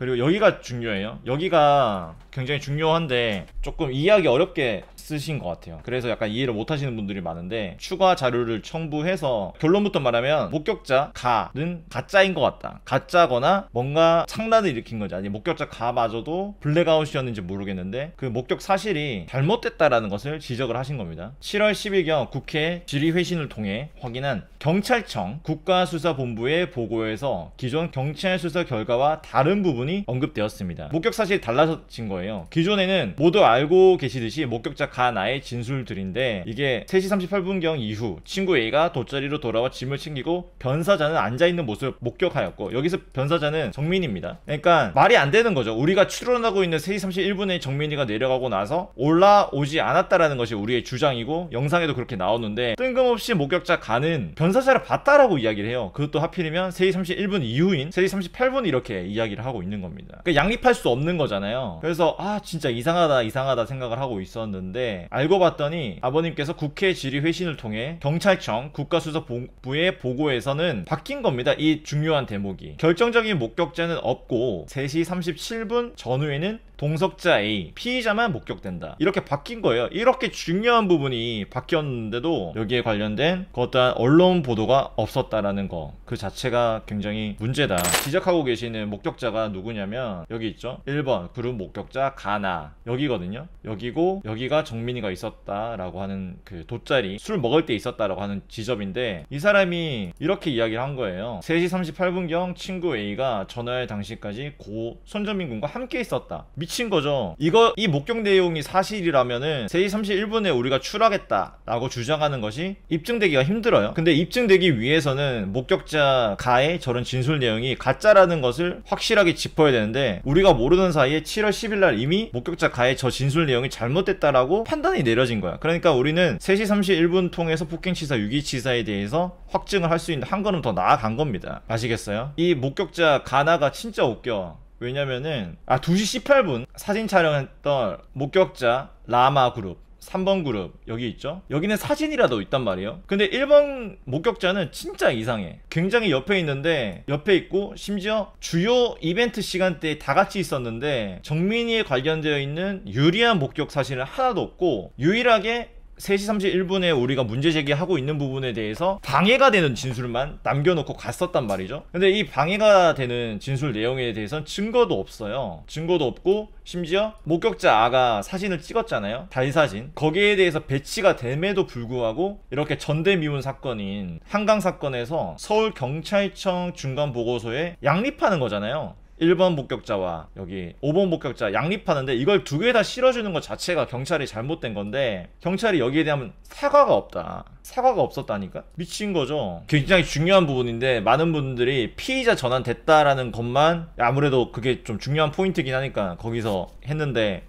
그리고 여기가 중요해요 여기가 굉장히 중요한데 조금 이해하기 어렵게 쓰신 것 같아요. 그래서 약간 이해를 못 하시는 분들이 많은데 추가 자료를 첨부해서 결론부터 말하면 목격자 가는 가짜인 것 같다. 가짜거나 뭔가 창란을 일으킨 거지 아니 목격자 가마저도 블랙아웃이었는지 모르겠는데 그 목격 사실이 잘못됐다라는 것을 지적을 하신 겁니다. 7월 10일경 국회 질의회신을 통해 확인한 경찰청 국가수사본부의 보고에서 기존 경찰 수사 결과와 다른 부분이 언급되었습니다. 목격 사실이 달라진 거예요. 기존에는 모두 알고 계시듯이 목격자 가다 나의 진술들인데 이게 3시 38분경 이후 친구 A가 돗자리로 돌아와 짐을 챙기고 변사자는 앉아있는 모습을 목격하였고 여기서 변사자는 정민입니다. 그러니까 말이 안 되는 거죠. 우리가 출론하고 있는 3시 31분에 정민이가 내려가고 나서 올라오지 않았다라는 것이 우리의 주장이고 영상에도 그렇게 나오는데 뜬금없이 목격자 가는 변사자를 봤다라고 이야기를 해요. 그것도 하필이면 3시 31분 이후인 3시 38분 이렇게 이야기를 하고 있는 겁니다. 그러니까 양립할 수 없는 거잖아요. 그래서 아 진짜 이상하다 이상하다 생각을 하고 있었는데 알고 봤더니 아버님께서 국회 질의 회신을 통해 경찰청 국가수사부의 보고에서는 바뀐 겁니다. 이 중요한 대목이 결정적인 목격자는 없고 3시 37분 전후에는 동석자 A 피의자만 목격된다 이렇게 바뀐 거예요 이렇게 중요한 부분이 바뀌었는데도 여기에 관련된 거대한 언론 보도가 없었다라는 거그 자체가 굉장히 문제다 지적하고 계시는 목격자가 누구냐면 여기 있죠 1번 그룹 목격자 가나 여기거든요 여기고 여기가 정민이가 있었다라고 하는 그 돗자리 술 먹을 때 있었다라고 하는 지점인데 이 사람이 이렇게 이야기를 한 거예요 3시 38분경 친구 A가 전화할 당시까지 고 손정민 군과 함께 있었다 미 미친 거죠. 이거 이 목격 내용이 사실이라면은 세이 31분에 우리가 출하겠다라고 주장하는 것이 입증되기가 힘들어요. 근데 입증되기 위해서는 목격자 가의 저런 진술 내용이 가짜라는 것을 확실하게 짚어야 되는데 우리가 모르는 사이에 7월 10일 날 이미 목격자 가의 저 진술 내용이 잘못됐다라고 판단이 내려진 거야. 그러니까 우리는 3시 31분 통해서 폭행치사 유기치사에 대해서 확증을 할 수 있는 한 걸음 더 나아간 겁니다. 아시겠어요? 이 목격자 가나가 진짜 웃겨. 왜냐면은 아 2시 18분 사진 촬영했던 목격자 라마 그룹 3번 그룹 여기 있죠 여기는 사진이라도 있단 말이에요 근데 1번 목격자는 진짜 이상해 굉장히 옆에 있는데 옆에 있고 심지어 주요 이벤트 시간대에 다 같이 있었는데 정민이에 관련되어 있는 유리한 목격 사실은 하나도 없고 유일하게 3시 31분에 우리가 문제 제기하고 있는 부분에 대해서 방해가 되는 진술만 남겨놓고 갔었단 말이죠 근데 이 방해가 되는 진술 내용에 대해서는 증거도 없어요 증거도 없고 심지어 목격자 아가 사진을 찍었잖아요 달사진 거기에 대해서 배치가 됨에도 불구하고 이렇게 전대미운 사건인 한강 사건에서 서울경찰청 중간보고서에 양립하는 거잖아요 1번 목격자와 여기 5번 목격자 양립하는데 이걸 두 개 다 실어주는 것 자체가 경찰이 잘못된 건데 경찰이 여기에 대한 사과가 없다. 사과가 없었다니까? 미친 거죠. 굉장히 중요한 부분인데 많은 분들이 피의자 전환됐다라는 것만 아무래도 그게 좀 중요한 포인트긴 하니까 거기서 했는데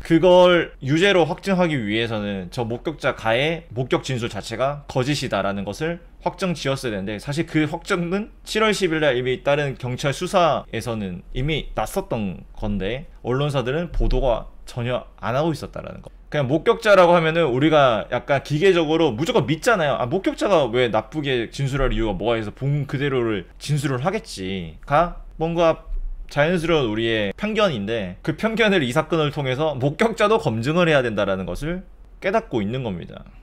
그걸 유죄로 확증하기 위해서는 저 목격자 가해 목격 진술 자체가 거짓이다라는 것을 확정 지었어야 되는데 사실 그 확정은 7월 10일 날 이미 다른 경찰 수사에서는 이미 났었던 건데 언론사들은 보도가 전혀 안 하고 있었다라는 거. 그냥 목격자라고 하면은 우리가 약간 기계적으로 무조건 믿잖아요. 아, 목격자가 왜 나쁘게 진술할 이유가 뭐가 있어서 본 그대로를 진술을 하겠지가 뭔가 자연스러운 우리의 편견인데 그 편견을 이 사건을 통해서 목격자도 검증을 해야 된다는 것을 깨닫고 있는 겁니다.